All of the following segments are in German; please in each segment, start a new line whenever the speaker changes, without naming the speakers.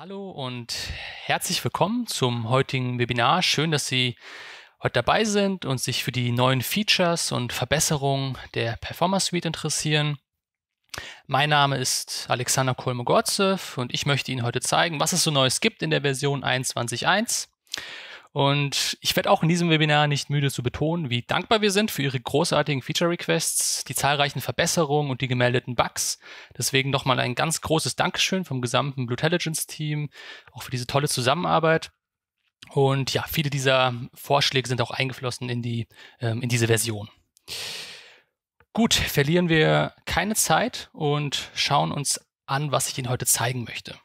Hallo und herzlich willkommen zum heutigen Webinar. Schön, dass Sie heute dabei sind und sich für die neuen Features und Verbesserungen der Performance Suite interessieren. Mein Name ist Alexander Kolmogorzew und ich möchte Ihnen heute zeigen, was es so Neues gibt in der Version 21.1 und ich werde auch in diesem Webinar nicht müde zu betonen, wie dankbar wir sind für Ihre großartigen Feature-Requests, die zahlreichen Verbesserungen und die gemeldeten Bugs. Deswegen nochmal ein ganz großes Dankeschön vom gesamten bluetelligence team auch für diese tolle Zusammenarbeit. Und ja, viele dieser Vorschläge sind auch eingeflossen in, die, ähm, in diese Version. Gut, verlieren wir keine Zeit und schauen uns an, was ich Ihnen heute zeigen möchte.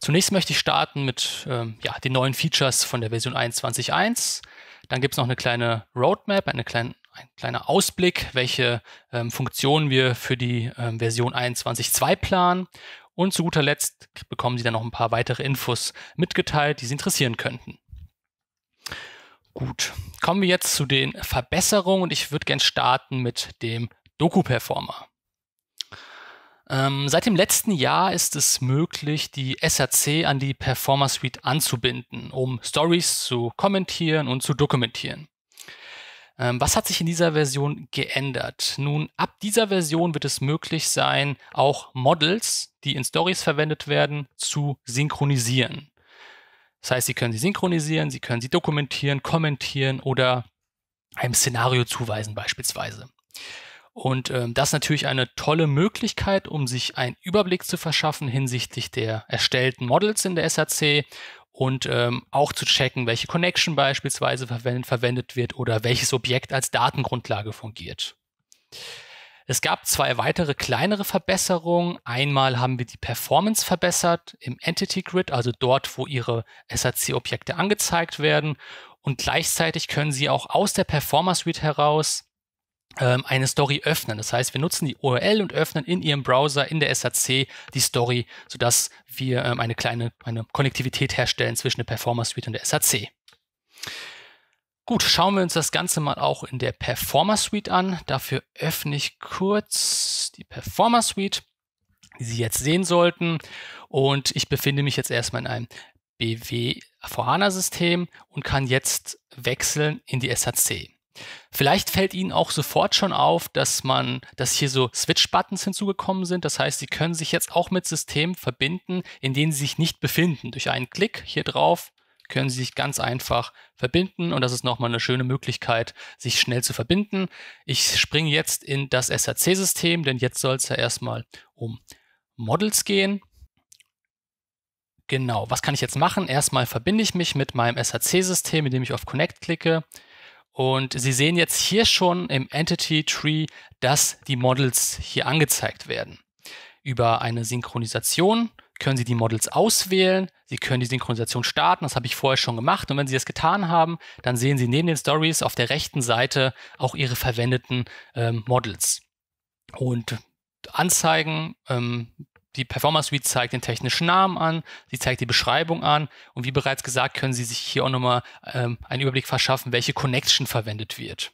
Zunächst möchte ich starten mit ähm, ja, den neuen Features von der Version 21.1. Dann gibt es noch eine kleine Roadmap, eine kleine, ein kleiner Ausblick, welche ähm, Funktionen wir für die ähm, Version 21.2 planen. Und zu guter Letzt bekommen Sie dann noch ein paar weitere Infos mitgeteilt, die Sie interessieren könnten. Gut, kommen wir jetzt zu den Verbesserungen und ich würde gern starten mit dem Doku-Performer. Ähm, seit dem letzten Jahr ist es möglich, die SRC an die Performer Suite anzubinden, um Stories zu kommentieren und zu dokumentieren. Ähm, was hat sich in dieser Version geändert? Nun, ab dieser Version wird es möglich sein, auch Models, die in Stories verwendet werden, zu synchronisieren. Das heißt, Sie können sie synchronisieren, Sie können sie dokumentieren, kommentieren oder einem Szenario zuweisen beispielsweise. Und ähm, das ist natürlich eine tolle Möglichkeit, um sich einen Überblick zu verschaffen hinsichtlich der erstellten Models in der SAC und ähm, auch zu checken, welche Connection beispielsweise verwendet, verwendet wird oder welches Objekt als Datengrundlage fungiert. Es gab zwei weitere kleinere Verbesserungen. Einmal haben wir die Performance verbessert im Entity Grid, also dort, wo Ihre SAC-Objekte angezeigt werden. Und gleichzeitig können Sie auch aus der Performer Suite heraus ähm, eine Story öffnen. Das heißt, wir nutzen die URL und öffnen in Ihrem Browser, in der SAC die Story, sodass wir ähm, eine kleine eine Konnektivität herstellen zwischen der Performer Suite und der SAC. Gut, schauen wir uns das Ganze mal auch in der Performer Suite an. Dafür öffne ich kurz die Performer Suite, die Sie jetzt sehen sollten. Und ich befinde mich jetzt erstmal in einem BW 4HANA System und kann jetzt wechseln in die SAC. Vielleicht fällt Ihnen auch sofort schon auf, dass man, dass hier so Switch-Buttons hinzugekommen sind. Das heißt, Sie können sich jetzt auch mit Systemen verbinden, in denen Sie sich nicht befinden. Durch einen Klick hier drauf können Sie sich ganz einfach verbinden und das ist nochmal eine schöne Möglichkeit, sich schnell zu verbinden. Ich springe jetzt in das SRC-System, denn jetzt soll es ja erstmal um Models gehen. Genau, was kann ich jetzt machen? Erstmal verbinde ich mich mit meinem SRC-System, indem ich auf Connect klicke. Und Sie sehen jetzt hier schon im Entity Tree, dass die Models hier angezeigt werden. Über eine Synchronisation können Sie die Models auswählen, Sie können die Synchronisation starten, das habe ich vorher schon gemacht. Und wenn Sie das getan haben, dann sehen Sie neben den Stories auf der rechten Seite auch Ihre verwendeten ähm, Models. Und Anzeigen ähm, die Performance Suite zeigt den technischen Namen an, sie zeigt die Beschreibung an und wie bereits gesagt, können Sie sich hier auch nochmal ähm, einen Überblick verschaffen, welche Connection verwendet wird.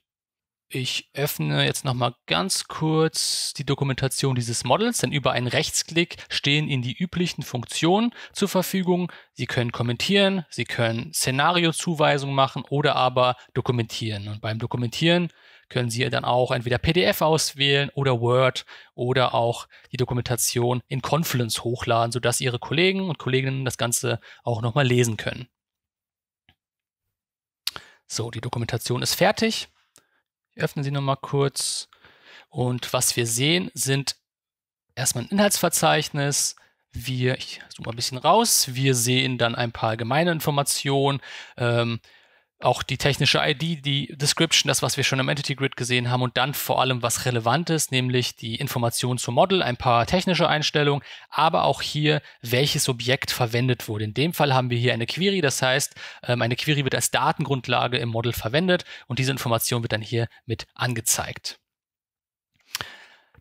Ich öffne jetzt nochmal ganz kurz die Dokumentation dieses Models, denn über einen Rechtsklick stehen Ihnen die üblichen Funktionen zur Verfügung. Sie können kommentieren, Sie können Szenariozuweisungen machen oder aber dokumentieren. Und beim Dokumentieren können Sie dann auch entweder PDF auswählen oder Word oder auch die Dokumentation in Confluence hochladen, sodass Ihre Kollegen und Kolleginnen das Ganze auch nochmal lesen können. So, die Dokumentation ist fertig. Ich öffne sie nochmal kurz. Und was wir sehen, sind erstmal ein Inhaltsverzeichnis, wir, ich zoome mal ein bisschen raus, wir sehen dann ein paar allgemeine Informationen, ähm, auch die technische ID, die Description, das, was wir schon im Entity Grid gesehen haben und dann vor allem, was relevant ist, nämlich die Informationen zum Model, ein paar technische Einstellungen, aber auch hier, welches Objekt verwendet wurde. In dem Fall haben wir hier eine Query, das heißt, ähm, eine Query wird als Datengrundlage im Model verwendet und diese Information wird dann hier mit angezeigt.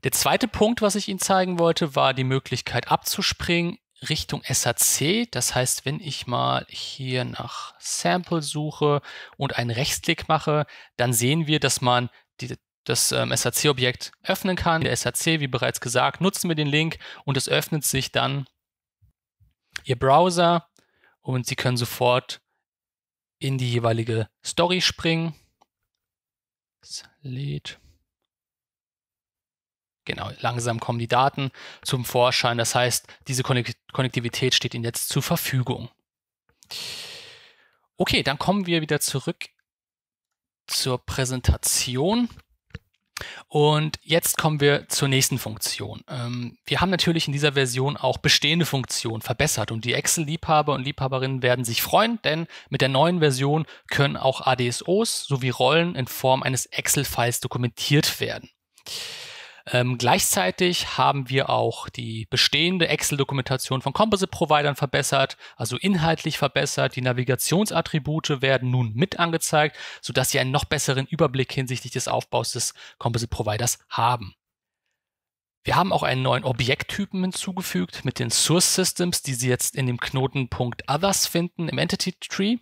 Der zweite Punkt, was ich Ihnen zeigen wollte, war die Möglichkeit abzuspringen Richtung SAC. Das heißt, wenn ich mal hier nach Sample suche und einen Rechtsklick mache, dann sehen wir, dass man die, das ähm, SAC-Objekt öffnen kann. Der SAC, wie bereits gesagt, nutzen wir den Link und es öffnet sich dann Ihr Browser und Sie können sofort in die jeweilige Story springen. Das lädt. Genau, langsam kommen die Daten zum Vorschein. Das heißt, diese Konnektivität steht Ihnen jetzt zur Verfügung. Okay, dann kommen wir wieder zurück zur Präsentation. Und jetzt kommen wir zur nächsten Funktion. Ähm, wir haben natürlich in dieser Version auch bestehende Funktionen verbessert und die Excel-Liebhaber und Liebhaberinnen werden sich freuen, denn mit der neuen Version können auch ADSOs sowie Rollen in Form eines Excel-Files dokumentiert werden. Ähm, gleichzeitig haben wir auch die bestehende Excel-Dokumentation von Composite-Providern verbessert, also inhaltlich verbessert. Die Navigationsattribute werden nun mit angezeigt, sodass Sie einen noch besseren Überblick hinsichtlich des Aufbaus des Composite-Providers haben. Wir haben auch einen neuen Objekttypen hinzugefügt mit den Source Systems, die Sie jetzt in dem Knotenpunkt Others finden im Entity Tree.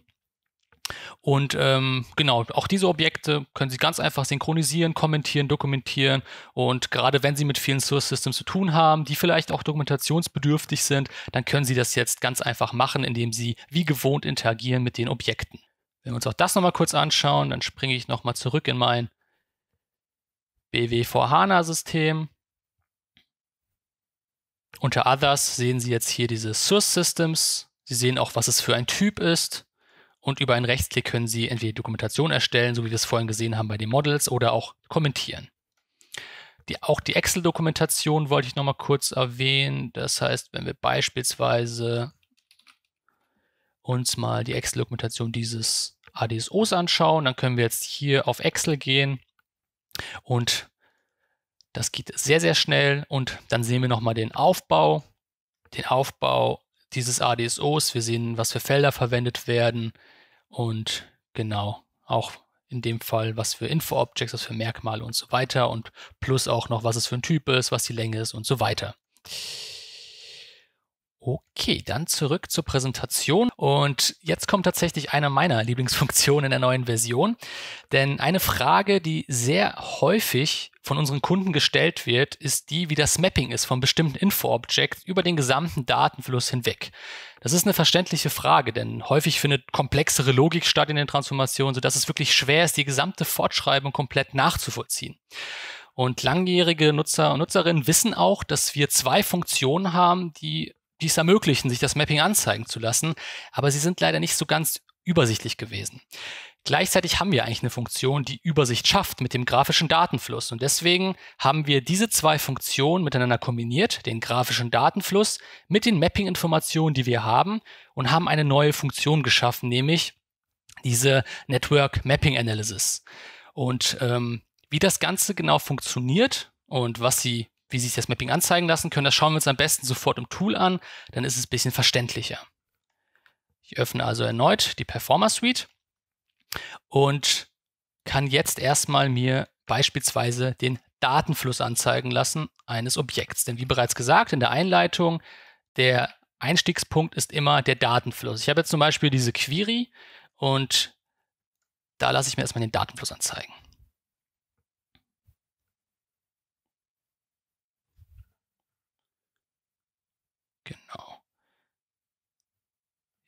Und ähm, genau, auch diese Objekte können Sie ganz einfach synchronisieren, kommentieren, dokumentieren. Und gerade wenn Sie mit vielen Source Systems zu tun haben, die vielleicht auch dokumentationsbedürftig sind, dann können Sie das jetzt ganz einfach machen, indem Sie wie gewohnt interagieren mit den Objekten. Wenn wir uns auch das nochmal kurz anschauen, dann springe ich nochmal zurück in mein BW4 HANA-System. Unter Others sehen Sie jetzt hier diese Source Systems. Sie sehen auch, was es für ein Typ ist. Und über einen Rechtsklick können Sie entweder Dokumentation erstellen, so wie wir es vorhin gesehen haben bei den Models, oder auch kommentieren. Die, auch die Excel-Dokumentation wollte ich nochmal kurz erwähnen. Das heißt, wenn wir beispielsweise uns mal die Excel-Dokumentation dieses ADSOs anschauen, dann können wir jetzt hier auf Excel gehen und das geht sehr, sehr schnell und dann sehen wir nochmal den Aufbau, den Aufbau dieses ADSOs. Wir sehen, was für Felder verwendet werden, und genau, auch in dem Fall, was für Info-Objects, was für Merkmale und so weiter und plus auch noch, was es für ein Typ ist, was die Länge ist und so weiter. Okay, dann zurück zur Präsentation. Und jetzt kommt tatsächlich eine meiner Lieblingsfunktionen in der neuen Version. Denn eine Frage, die sehr häufig von unseren Kunden gestellt wird, ist die, wie das Mapping ist von bestimmten Info-Objects über den gesamten Datenfluss hinweg. Das ist eine verständliche Frage, denn häufig findet komplexere Logik statt in den Transformationen, sodass es wirklich schwer ist, die gesamte Fortschreibung komplett nachzuvollziehen. Und langjährige Nutzer und Nutzerinnen wissen auch, dass wir zwei Funktionen haben, die die es ermöglichen, sich das Mapping anzeigen zu lassen, aber sie sind leider nicht so ganz übersichtlich gewesen. Gleichzeitig haben wir eigentlich eine Funktion, die Übersicht schafft mit dem grafischen Datenfluss. Und deswegen haben wir diese zwei Funktionen miteinander kombiniert, den grafischen Datenfluss mit den Mapping-Informationen, die wir haben, und haben eine neue Funktion geschaffen, nämlich diese Network Mapping Analysis. Und ähm, wie das Ganze genau funktioniert und was sie wie sich das Mapping anzeigen lassen können. Das schauen wir uns am besten sofort im Tool an, dann ist es ein bisschen verständlicher. Ich öffne also erneut die Performer Suite und kann jetzt erstmal mir beispielsweise den Datenfluss anzeigen lassen eines Objekts. Denn wie bereits gesagt in der Einleitung, der Einstiegspunkt ist immer der Datenfluss. Ich habe jetzt zum Beispiel diese Query und da lasse ich mir erstmal den Datenfluss anzeigen.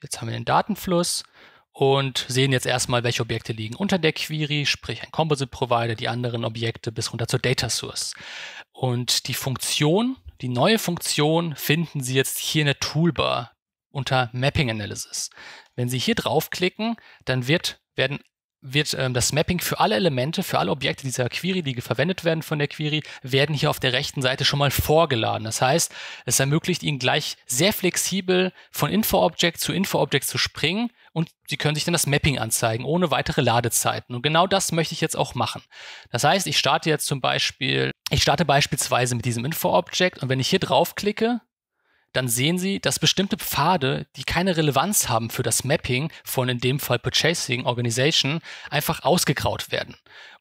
Jetzt haben wir den Datenfluss und sehen jetzt erstmal, welche Objekte liegen unter der Query, sprich ein Composite Provider, die anderen Objekte bis runter zur Data Source. Und die Funktion, die neue Funktion finden Sie jetzt hier in der Toolbar unter Mapping Analysis. Wenn Sie hier draufklicken, dann wird, werden wird ähm, das Mapping für alle Elemente, für alle Objekte dieser Query, die verwendet werden von der Query, werden hier auf der rechten Seite schon mal vorgeladen. Das heißt, es ermöglicht Ihnen gleich sehr flexibel von Info-Object zu Info-Object zu springen und Sie können sich dann das Mapping anzeigen, ohne weitere Ladezeiten. Und genau das möchte ich jetzt auch machen. Das heißt, ich starte jetzt zum Beispiel, ich starte beispielsweise mit diesem Info-Object und wenn ich hier draufklicke, dann sehen Sie, dass bestimmte Pfade, die keine Relevanz haben für das Mapping von in dem Fall Purchasing Organization, einfach ausgegraut werden.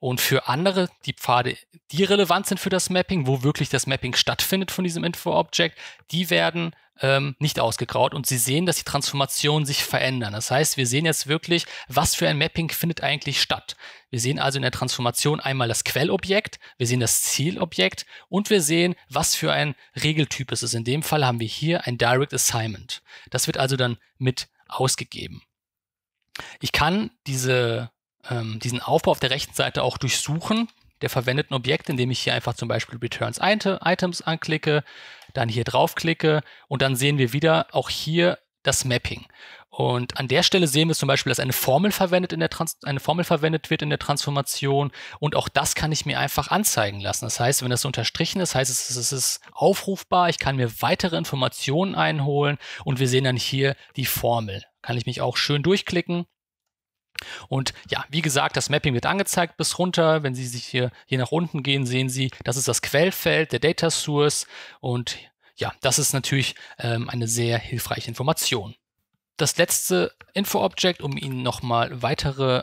Und für andere, die Pfade, die relevant sind für das Mapping, wo wirklich das Mapping stattfindet von diesem Info-Object, die werden ähm, nicht ausgegraut und sie sehen, dass die Transformationen sich verändern. Das heißt, wir sehen jetzt wirklich, was für ein Mapping findet eigentlich statt. Wir sehen also in der Transformation einmal das Quellobjekt, wir sehen das Zielobjekt und wir sehen, was für ein Regeltyp es ist. In dem Fall haben wir hier ein Direct Assignment. Das wird also dann mit ausgegeben. Ich kann diese ähm, diesen Aufbau auf der rechten Seite auch durchsuchen der verwendeten Objekte, indem ich hier einfach zum Beispiel Returns Items anklicke, dann hier draufklicke und dann sehen wir wieder auch hier das Mapping. Und an der Stelle sehen wir zum Beispiel, dass eine Formel verwendet, in der Trans eine Formel verwendet wird in der Transformation und auch das kann ich mir einfach anzeigen lassen. Das heißt, wenn das unterstrichen ist, heißt es, es ist aufrufbar, ich kann mir weitere Informationen einholen und wir sehen dann hier die Formel. Kann ich mich auch schön durchklicken und ja, wie gesagt, das Mapping wird angezeigt bis runter. Wenn Sie sich hier, hier nach unten gehen, sehen Sie, das ist das Quellfeld der Data Source. Und ja, das ist natürlich ähm, eine sehr hilfreiche Information. Das letzte Info-Object, um Ihnen nochmal weitere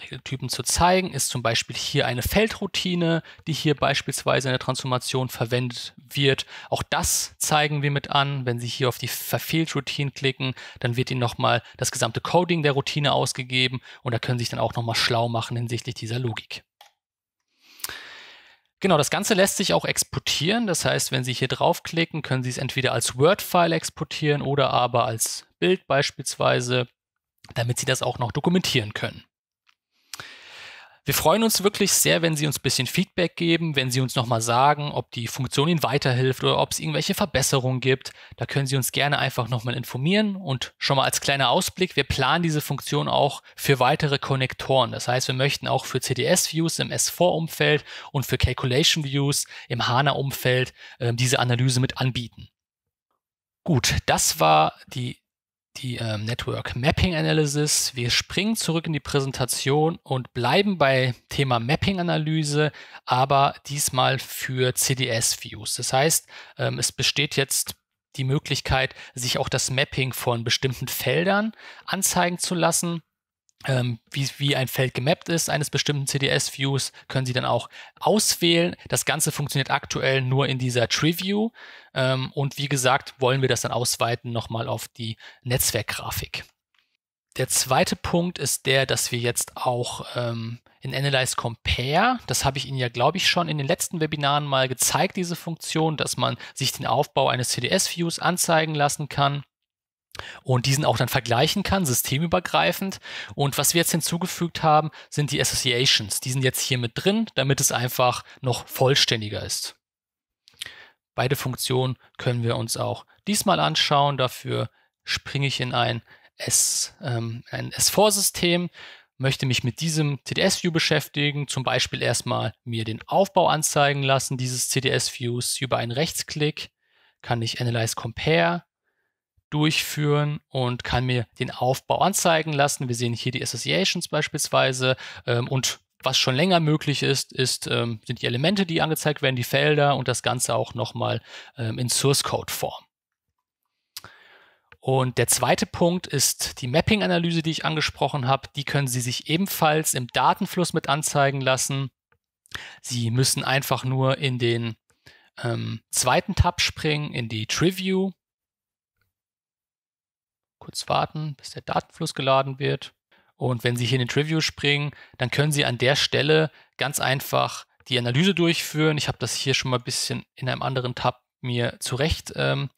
Regeltypen zu zeigen, ist zum Beispiel hier eine Feldroutine, die hier beispielsweise in der Transformation verwendet wird. Auch das zeigen wir mit an. Wenn Sie hier auf die Verfehlt-Routine klicken, dann wird Ihnen nochmal das gesamte Coding der Routine ausgegeben und da können Sie sich dann auch nochmal schlau machen hinsichtlich dieser Logik. Genau, das Ganze lässt sich auch exportieren. Das heißt, wenn Sie hier draufklicken, können Sie es entweder als Word-File exportieren oder aber als Bild beispielsweise, damit Sie das auch noch dokumentieren können. Wir freuen uns wirklich sehr, wenn Sie uns ein bisschen Feedback geben, wenn Sie uns nochmal sagen, ob die Funktion Ihnen weiterhilft oder ob es irgendwelche Verbesserungen gibt. Da können Sie uns gerne einfach nochmal informieren und schon mal als kleiner Ausblick, wir planen diese Funktion auch für weitere Konnektoren. Das heißt, wir möchten auch für CDS-Views im S4-Umfeld und für Calculation-Views im HANA-Umfeld äh, diese Analyse mit anbieten. Gut, das war die die ähm, Network Mapping Analysis. Wir springen zurück in die Präsentation und bleiben bei Thema Mapping Analyse, aber diesmal für CDS Views. Das heißt, ähm, es besteht jetzt die Möglichkeit, sich auch das Mapping von bestimmten Feldern anzeigen zu lassen ähm, wie, wie ein Feld gemappt ist eines bestimmten CDS-Views, können Sie dann auch auswählen. Das Ganze funktioniert aktuell nur in dieser Tree-View. Ähm, und wie gesagt, wollen wir das dann ausweiten nochmal auf die Netzwerkgrafik. Der zweite Punkt ist der, dass wir jetzt auch ähm, in Analyze Compare, das habe ich Ihnen ja, glaube ich, schon in den letzten Webinaren mal gezeigt, diese Funktion, dass man sich den Aufbau eines CDS-Views anzeigen lassen kann und diesen auch dann vergleichen kann, systemübergreifend. Und was wir jetzt hinzugefügt haben, sind die Associations. Die sind jetzt hier mit drin, damit es einfach noch vollständiger ist. Beide Funktionen können wir uns auch diesmal anschauen. Dafür springe ich in ein, S, ähm, ein S4-System, möchte mich mit diesem CDS-View beschäftigen, zum Beispiel erstmal mir den Aufbau anzeigen lassen, dieses CDS-Views über einen Rechtsklick, kann ich Analyze Compare durchführen und kann mir den Aufbau anzeigen lassen. Wir sehen hier die Associations beispielsweise ähm, und was schon länger möglich ist, ist ähm, sind die Elemente, die angezeigt werden, die Felder und das Ganze auch nochmal ähm, in Source Code Form. Und der zweite Punkt ist die Mapping-Analyse, die ich angesprochen habe. Die können Sie sich ebenfalls im Datenfluss mit anzeigen lassen. Sie müssen einfach nur in den ähm, zweiten Tab springen, in die Triview kurz warten, bis der Datenfluss geladen wird. Und wenn Sie hier in den Triview springen, dann können Sie an der Stelle ganz einfach die Analyse durchführen. Ich habe das hier schon mal ein bisschen in einem anderen Tab mir zurecht ähm,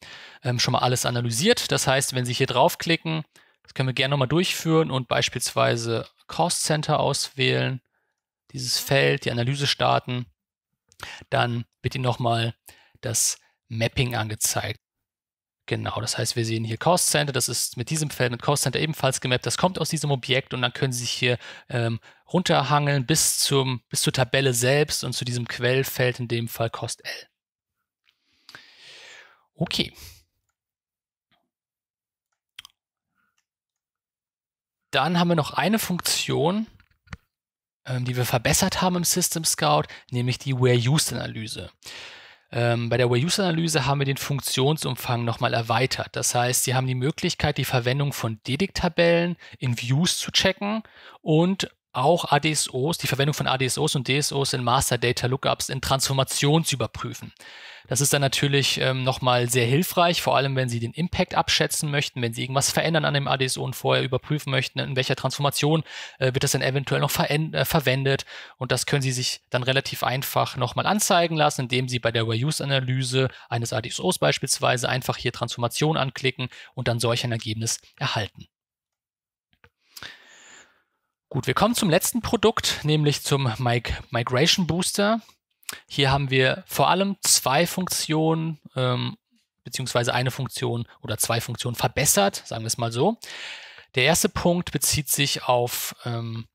ähm schon mal alles analysiert. Das heißt, wenn Sie hier draufklicken, das können wir gerne nochmal durchführen und beispielsweise Cost Center auswählen, dieses Feld, die Analyse starten, dann wird Ihnen nochmal das Mapping angezeigt. Genau, das heißt, wir sehen hier Cost Center, das ist mit diesem Feld mit Cost Center ebenfalls gemappt, das kommt aus diesem Objekt und dann können Sie sich hier ähm, runterhangeln bis, zum, bis zur Tabelle selbst und zu diesem Quellfeld, in dem Fall Cost L. Okay. Dann haben wir noch eine Funktion, ähm, die wir verbessert haben im System Scout, nämlich die Where-Used-Analyse. Ähm, bei der Way-Use-Analyse haben wir den Funktionsumfang nochmal erweitert. Das heißt, Sie haben die Möglichkeit, die Verwendung von Dedic-Tabellen in Views zu checken und auch ADSOs, die Verwendung von ADSOs und DSOs in Master Data Lookups in Transformation zu überprüfen. Das ist dann natürlich ähm, nochmal sehr hilfreich, vor allem wenn Sie den Impact abschätzen möchten, wenn Sie irgendwas verändern an dem ADSO und vorher überprüfen möchten, in welcher Transformation äh, wird das dann eventuell noch ver äh, verwendet. Und das können Sie sich dann relativ einfach nochmal anzeigen lassen, indem Sie bei der Reuse-Analyse eines ADSOs beispielsweise einfach hier Transformation anklicken und dann solch ein Ergebnis erhalten. Gut, wir kommen zum letzten Produkt, nämlich zum Migration Booster. Hier haben wir vor allem zwei Funktionen ähm, beziehungsweise eine Funktion oder zwei Funktionen verbessert, sagen wir es mal so. Der erste Punkt bezieht sich auf ähm,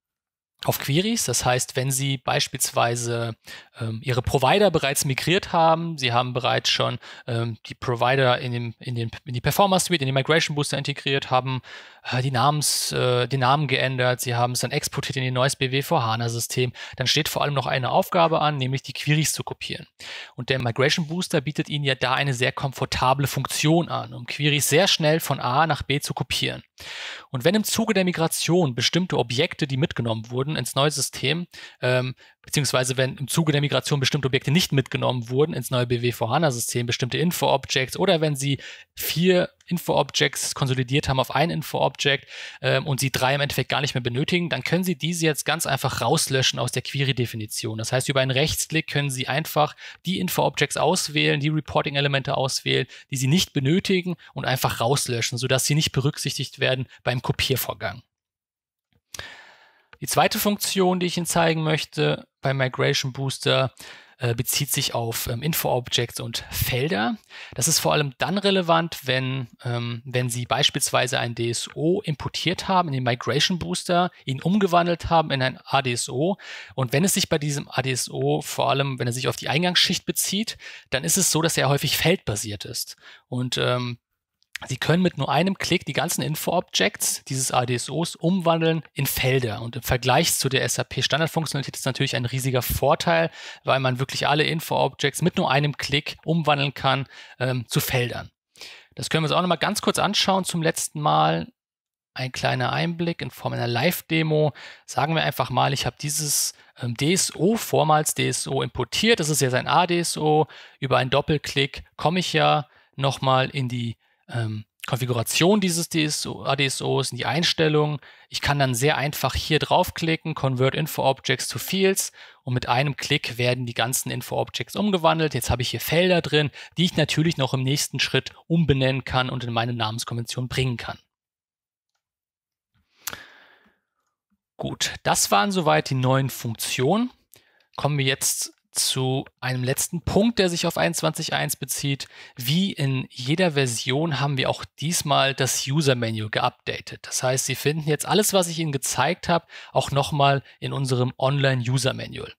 auf Queries. Das heißt, wenn Sie beispielsweise ähm, Ihre Provider bereits migriert haben, Sie haben bereits schon ähm, die Provider in, dem, in, den, in die Performance Suite, in den Migration Booster integriert, haben äh, die, Namens, äh, den Namen geändert, Sie haben es dann exportiert in Ihr neues bwv HANA-System, dann steht vor allem noch eine Aufgabe an, nämlich die Queries zu kopieren. Und der Migration Booster bietet Ihnen ja da eine sehr komfortable Funktion an, um Queries sehr schnell von A nach B zu kopieren. Und wenn im Zuge der Migration bestimmte Objekte, die mitgenommen wurden, ins neue System, ähm, beziehungsweise wenn im Zuge der Migration bestimmte Objekte nicht mitgenommen wurden, ins neue BW4HANA-System, bestimmte Info-Objects oder wenn sie vier Info-Objects konsolidiert haben auf ein Info-Object ähm, und sie drei im Endeffekt gar nicht mehr benötigen, dann können Sie diese jetzt ganz einfach rauslöschen aus der Query-Definition. Das heißt, über einen Rechtsklick können Sie einfach die Info-Objects auswählen, die Reporting-Elemente auswählen, die Sie nicht benötigen und einfach rauslöschen, sodass sie nicht berücksichtigt werden beim Kopiervorgang. Die zweite Funktion, die ich Ihnen zeigen möchte bei Migration Booster, äh, bezieht sich auf ähm, Info-Objects und Felder. Das ist vor allem dann relevant, wenn, ähm, wenn Sie beispielsweise ein DSO importiert haben in den Migration Booster, ihn umgewandelt haben in ein ADSO. Und wenn es sich bei diesem ADSO vor allem, wenn er sich auf die Eingangsschicht bezieht, dann ist es so, dass er häufig feldbasiert ist. Und ähm, Sie können mit nur einem Klick die ganzen Info-Objects dieses ADSOs umwandeln in Felder. Und im Vergleich zu der SAP-Standardfunktionalität ist das natürlich ein riesiger Vorteil, weil man wirklich alle Info-Objects mit nur einem Klick umwandeln kann ähm, zu Feldern. Das können wir uns auch nochmal ganz kurz anschauen zum letzten Mal. Ein kleiner Einblick in Form einer Live-Demo. Sagen wir einfach mal, ich habe dieses ähm, DSO, vormals DSO, importiert. Das ist jetzt ein ADSO. Über einen Doppelklick komme ich ja nochmal in die ähm, Konfiguration dieses DSO, ADSOs, in die Einstellungen. Ich kann dann sehr einfach hier draufklicken, Convert Info Objects to Fields und mit einem Klick werden die ganzen Info Objects umgewandelt. Jetzt habe ich hier Felder drin, die ich natürlich noch im nächsten Schritt umbenennen kann und in meine Namenskonvention bringen kann. Gut, das waren soweit die neuen Funktionen. Kommen wir jetzt zu einem letzten Punkt, der sich auf 21.1 bezieht. Wie in jeder Version haben wir auch diesmal das User-Menu geupdatet. Das heißt, Sie finden jetzt alles, was ich Ihnen gezeigt habe, auch nochmal in unserem Online-User-Manual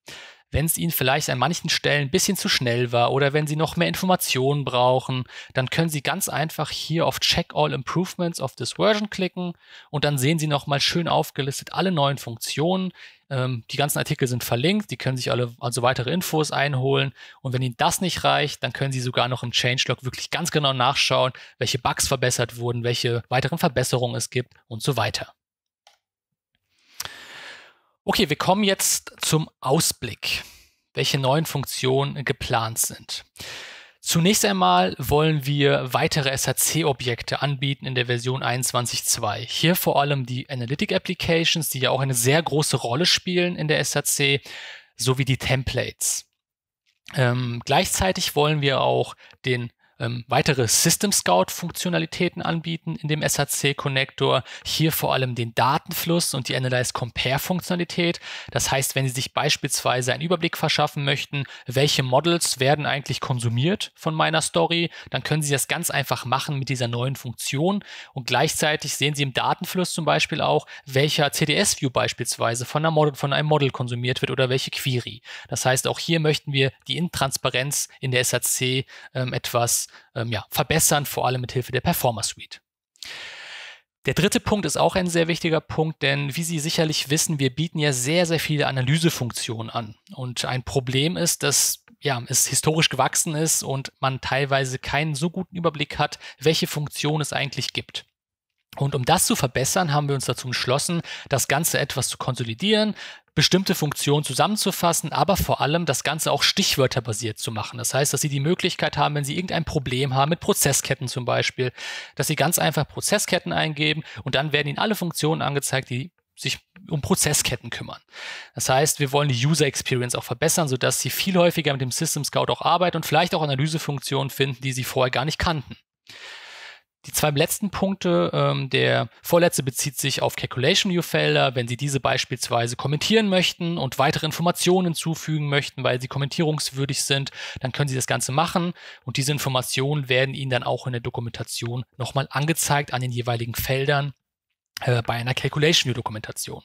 wenn es Ihnen vielleicht an manchen Stellen ein bisschen zu schnell war oder wenn Sie noch mehr Informationen brauchen, dann können Sie ganz einfach hier auf Check All Improvements of this Version klicken und dann sehen Sie nochmal schön aufgelistet alle neuen Funktionen. Ähm, die ganzen Artikel sind verlinkt, die können sich alle also weitere Infos einholen und wenn Ihnen das nicht reicht, dann können Sie sogar noch im Changelog wirklich ganz genau nachschauen, welche Bugs verbessert wurden, welche weiteren Verbesserungen es gibt und so weiter. Okay, wir kommen jetzt zum Ausblick, welche neuen Funktionen geplant sind. Zunächst einmal wollen wir weitere SHC-Objekte anbieten in der Version 21.2. Hier vor allem die Analytic Applications, die ja auch eine sehr große Rolle spielen in der SHC, sowie die Templates. Ähm, gleichzeitig wollen wir auch den ähm, weitere System Scout-Funktionalitäten anbieten in dem SAC-Connector. Hier vor allem den Datenfluss und die Analyze Compare-Funktionalität. Das heißt, wenn Sie sich beispielsweise einen Überblick verschaffen möchten, welche Models werden eigentlich konsumiert von meiner Story, dann können Sie das ganz einfach machen mit dieser neuen Funktion. Und gleichzeitig sehen Sie im Datenfluss zum Beispiel auch, welcher CDS-View beispielsweise von, einer Model, von einem Model konsumiert wird oder welche Query. Das heißt, auch hier möchten wir die Intransparenz in der SAC ähm, etwas ähm, ja, verbessern, vor allem mit Hilfe der Performer Suite. Der dritte Punkt ist auch ein sehr wichtiger Punkt, denn wie Sie sicherlich wissen, wir bieten ja sehr, sehr viele Analysefunktionen an. Und ein Problem ist, dass ja, es historisch gewachsen ist und man teilweise keinen so guten Überblick hat, welche Funktion es eigentlich gibt. Und um das zu verbessern, haben wir uns dazu entschlossen, das Ganze etwas zu konsolidieren, bestimmte Funktionen zusammenzufassen, aber vor allem das Ganze auch stichwörterbasiert zu machen. Das heißt, dass Sie die Möglichkeit haben, wenn Sie irgendein Problem haben mit Prozessketten zum Beispiel, dass Sie ganz einfach Prozessketten eingeben und dann werden Ihnen alle Funktionen angezeigt, die sich um Prozessketten kümmern. Das heißt, wir wollen die User Experience auch verbessern, sodass sie viel häufiger mit dem System Scout auch arbeiten und vielleicht auch Analysefunktionen finden, die sie vorher gar nicht kannten. Die zwei letzten Punkte, ähm, der vorletzte bezieht sich auf Calculation View Felder, wenn Sie diese beispielsweise kommentieren möchten und weitere Informationen hinzufügen möchten, weil sie kommentierungswürdig sind, dann können Sie das Ganze machen und diese Informationen werden Ihnen dann auch in der Dokumentation nochmal angezeigt an den jeweiligen Feldern äh, bei einer Calculation View Dokumentation.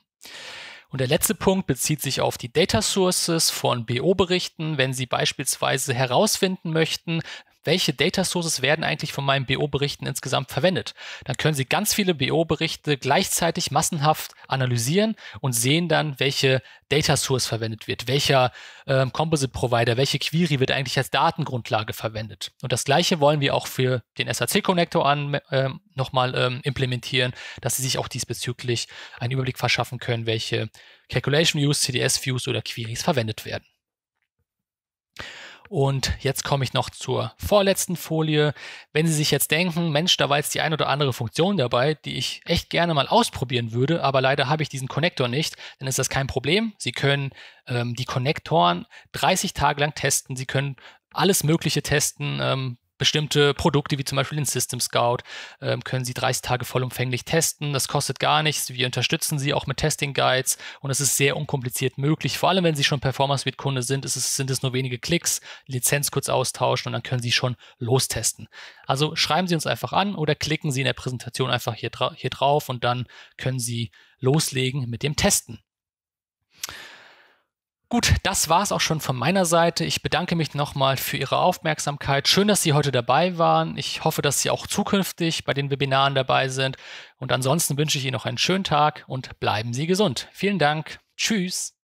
Und der letzte Punkt bezieht sich auf die Data Sources von BO-Berichten. Wenn Sie beispielsweise herausfinden möchten, welche Data Sources werden eigentlich von meinen BO-Berichten insgesamt verwendet. Dann können Sie ganz viele BO-Berichte gleichzeitig massenhaft analysieren und sehen dann, welche Data Source verwendet wird, welcher äh, Composite Provider, welche Query wird eigentlich als Datengrundlage verwendet. Und das gleiche wollen wir auch für den SAC Connector an, äh, nochmal ähm, implementieren, dass Sie sich auch diesbezüglich einen Überblick verschaffen können, welche Calculation Views, CDS Views oder Queries verwendet werden. Und jetzt komme ich noch zur vorletzten Folie. Wenn Sie sich jetzt denken, Mensch, da war jetzt die ein oder andere Funktion dabei, die ich echt gerne mal ausprobieren würde, aber leider habe ich diesen Konnektor nicht, dann ist das kein Problem. Sie können ähm, die Konnektoren 30 Tage lang testen. Sie können alles Mögliche testen, ähm, bestimmte Produkte, wie zum Beispiel den System Scout, äh, können Sie 30 Tage vollumfänglich testen. Das kostet gar nichts. Wir unterstützen Sie auch mit Testing Guides und es ist sehr unkompliziert möglich. Vor allem, wenn Sie schon Performance Suite Kunde sind, es, sind es nur wenige Klicks, Lizenz kurz austauschen und dann können Sie schon lostesten. Also schreiben Sie uns einfach an oder klicken Sie in der Präsentation einfach hier, dra hier drauf und dann können Sie loslegen mit dem Testen. Gut, das war es auch schon von meiner Seite. Ich bedanke mich nochmal für Ihre Aufmerksamkeit. Schön, dass Sie heute dabei waren. Ich hoffe, dass Sie auch zukünftig bei den Webinaren dabei sind. Und ansonsten wünsche ich Ihnen noch einen schönen Tag und bleiben Sie gesund. Vielen Dank. Tschüss.